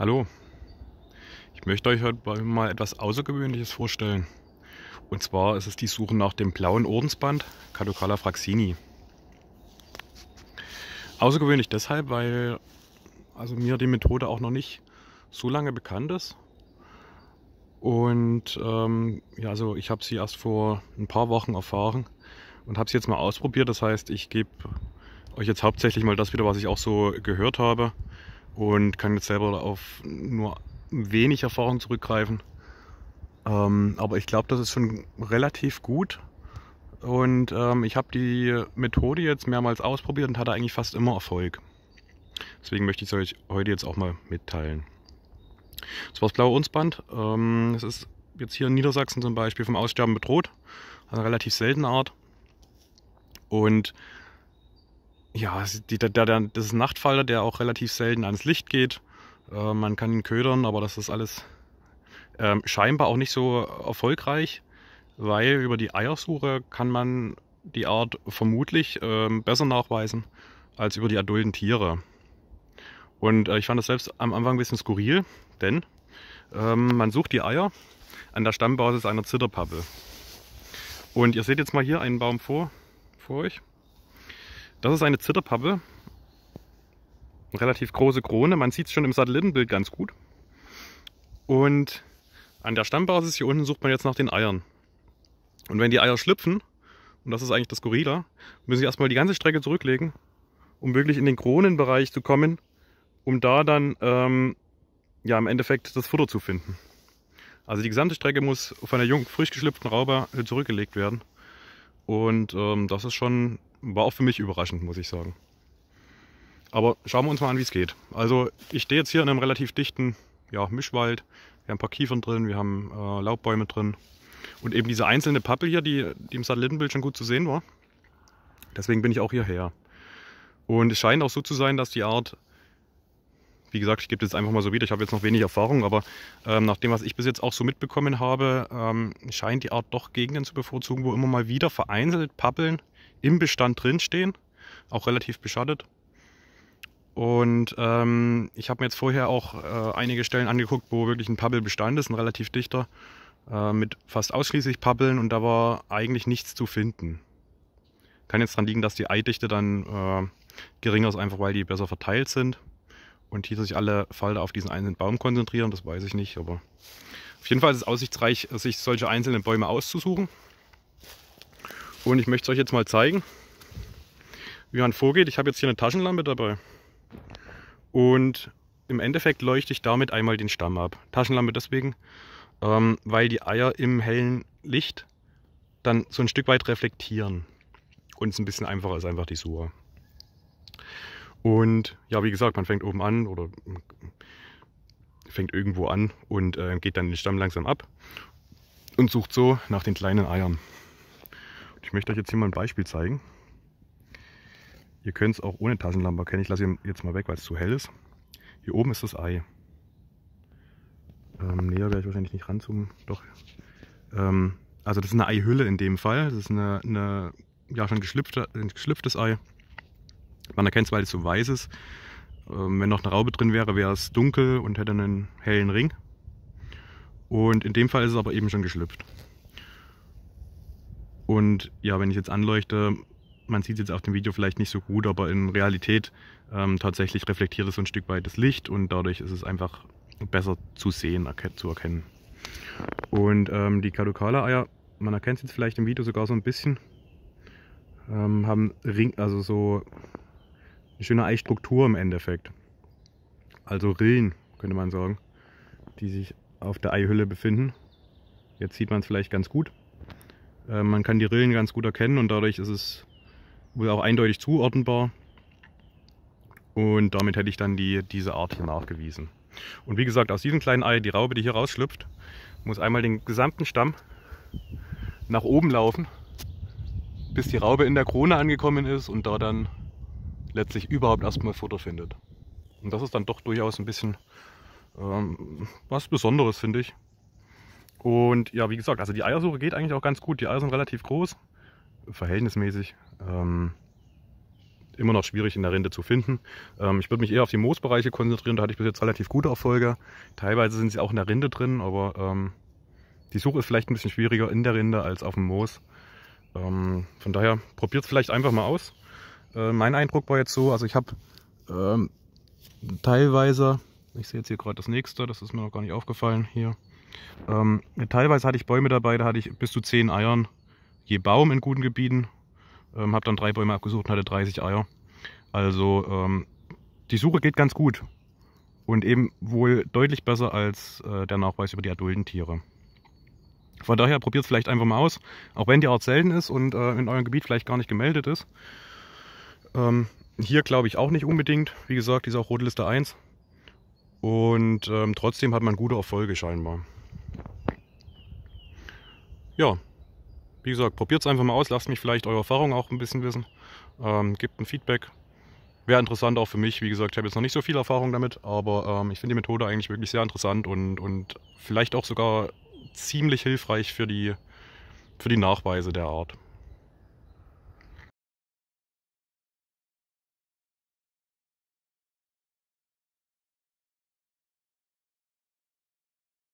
Hallo, ich möchte euch heute mal etwas Außergewöhnliches vorstellen. Und zwar ist es die Suche nach dem blauen Ordensband Catocala fraxini. Außergewöhnlich deshalb, weil also mir die Methode auch noch nicht so lange bekannt ist. Und ähm, ja, also ich habe sie erst vor ein paar Wochen erfahren und habe sie jetzt mal ausprobiert. Das heißt, ich gebe euch jetzt hauptsächlich mal das wieder, was ich auch so gehört habe und kann jetzt selber auf nur wenig Erfahrung zurückgreifen. Ähm, aber ich glaube, das ist schon relativ gut. Und ähm, ich habe die Methode jetzt mehrmals ausprobiert und hatte eigentlich fast immer Erfolg. Deswegen möchte ich es euch heute jetzt auch mal mitteilen. Das war das blaue Unsband. Ähm, das ist jetzt hier in Niedersachsen zum Beispiel vom Aussterben bedroht. Eine relativ seltene Art. Und ja, die, der, der, das ist ein Nachtfalter, der auch relativ selten ans Licht geht. Äh, man kann ihn ködern, aber das ist alles äh, scheinbar auch nicht so erfolgreich, weil über die Eiersuche kann man die Art vermutlich äh, besser nachweisen als über die adulten Tiere. Und äh, ich fand das selbst am Anfang ein bisschen skurril, denn ähm, man sucht die Eier an der Stammbasis einer Zitterpappe. Und ihr seht jetzt mal hier einen Baum vor, vor euch. Das ist eine Zitterpappe. Eine Relativ große Krone. Man sieht es schon im Satellitenbild ganz gut. Und an der Stammbasis hier unten sucht man jetzt nach den Eiern. Und wenn die Eier schlüpfen, und das ist eigentlich das Gorilla, müssen sie erstmal die ganze Strecke zurücklegen, um wirklich in den Kronenbereich zu kommen, um da dann ähm, ja im Endeffekt das Futter zu finden. Also die gesamte Strecke muss von der jungen, frisch geschlüpften Raube zurückgelegt werden. Und ähm, das ist schon, war auch für mich überraschend, muss ich sagen. Aber schauen wir uns mal an, wie es geht. Also ich stehe jetzt hier in einem relativ dichten ja, Mischwald. Wir haben ein paar Kiefern drin, wir haben äh, Laubbäume drin. Und eben diese einzelne Pappel hier, die, die im Satellitenbild schon gut zu sehen war. Deswegen bin ich auch hierher. Und es scheint auch so zu sein, dass die Art wie gesagt, ich gebe das einfach mal so wieder. Ich habe jetzt noch wenig Erfahrung, aber ähm, nach dem, was ich bis jetzt auch so mitbekommen habe, ähm, scheint die Art doch Gegenden zu bevorzugen, wo immer mal wieder vereinzelt Pappeln im Bestand drinstehen, auch relativ beschattet. Und ähm, ich habe mir jetzt vorher auch äh, einige Stellen angeguckt, wo wirklich ein Pappelbestand ist, ein relativ dichter, äh, mit fast ausschließlich Pappeln und da war eigentlich nichts zu finden. Kann jetzt daran liegen, dass die Eidichte dann äh, geringer ist, einfach weil die besser verteilt sind und hier sich alle Falter auf diesen einzelnen Baum konzentrieren, das weiß ich nicht, aber auf jeden Fall ist es aussichtsreich, sich solche einzelnen Bäume auszusuchen. Und ich möchte es euch jetzt mal zeigen, wie man vorgeht. Ich habe jetzt hier eine Taschenlampe dabei und im Endeffekt leuchte ich damit einmal den Stamm ab. Taschenlampe deswegen, ähm, weil die Eier im hellen Licht dann so ein Stück weit reflektieren und es ein bisschen einfacher ist einfach die Suche. Und ja, wie gesagt, man fängt oben an oder fängt irgendwo an und äh, geht dann den Stamm langsam ab und sucht so nach den kleinen Eiern. Ich möchte euch jetzt hier mal ein Beispiel zeigen. Ihr könnt es auch ohne Tassenlampe erkennen. Ich lasse ihn jetzt mal weg, weil es zu hell ist. Hier oben ist das Ei. Ähm, näher werde ich wahrscheinlich nicht ranzoomen. Doch. Ähm, also das ist eine Eihülle in dem Fall. Das ist eine, eine ja, schon geschlüpfte, ein geschlüpftes Ei. Man erkennt es, weil es so weiß ist. Ähm, wenn noch eine Raube drin wäre, wäre es dunkel und hätte einen hellen Ring. Und in dem Fall ist es aber eben schon geschlüpft. Und ja, wenn ich jetzt anleuchte, man sieht es jetzt auf dem Video vielleicht nicht so gut, aber in Realität ähm, tatsächlich reflektiert es so ein Stück weit das Licht und dadurch ist es einfach besser zu sehen, zu erkennen. Und ähm, die Kadokala-Eier, man erkennt es jetzt vielleicht im Video sogar so ein bisschen, ähm, haben Ring, also so eine schöne Eisstruktur im Endeffekt. Also Rillen, könnte man sagen, die sich auf der Eihülle befinden. Jetzt sieht man es vielleicht ganz gut. Äh, man kann die Rillen ganz gut erkennen und dadurch ist es wohl auch eindeutig zuordnenbar. Und damit hätte ich dann die, diese Art hier nachgewiesen. Und wie gesagt, aus diesem kleinen Ei, die Raube, die hier rausschlüpft, muss einmal den gesamten Stamm nach oben laufen, bis die Raube in der Krone angekommen ist und da dann letztlich überhaupt erstmal Futter findet. Und das ist dann doch durchaus ein bisschen ähm, was Besonderes, finde ich. Und ja, wie gesagt, also die Eiersuche geht eigentlich auch ganz gut. Die Eier sind relativ groß, verhältnismäßig. Ähm, immer noch schwierig in der Rinde zu finden. Ähm, ich würde mich eher auf die Moosbereiche konzentrieren, da hatte ich bis jetzt relativ gute Erfolge. Teilweise sind sie auch in der Rinde drin, aber ähm, die Suche ist vielleicht ein bisschen schwieriger in der Rinde als auf dem Moos. Ähm, von daher probiert es vielleicht einfach mal aus. Äh, mein Eindruck war jetzt so, also ich habe ähm, teilweise, ich sehe jetzt hier gerade das nächste, das ist mir noch gar nicht aufgefallen hier. Ähm, teilweise hatte ich Bäume dabei, da hatte ich bis zu 10 Eiern je Baum in guten Gebieten. Ähm, habe dann drei Bäume abgesucht und hatte 30 Eier. Also ähm, die Suche geht ganz gut. Und eben wohl deutlich besser als äh, der Nachweis über die adulten Tiere. Von daher probiert es vielleicht einfach mal aus, auch wenn die Art selten ist und äh, in eurem Gebiet vielleicht gar nicht gemeldet ist. Ähm, hier glaube ich auch nicht unbedingt. Wie gesagt, die ist auch Rotliste 1. Und ähm, trotzdem hat man gute Erfolge scheinbar. Ja, wie gesagt, probiert es einfach mal aus. Lasst mich vielleicht eure Erfahrungen auch ein bisschen wissen. Ähm, gebt ein Feedback. Wäre interessant auch für mich. Wie gesagt, ich habe jetzt noch nicht so viel Erfahrung damit, aber ähm, ich finde die Methode eigentlich wirklich sehr interessant und, und vielleicht auch sogar ziemlich hilfreich für die, für die Nachweise der Art.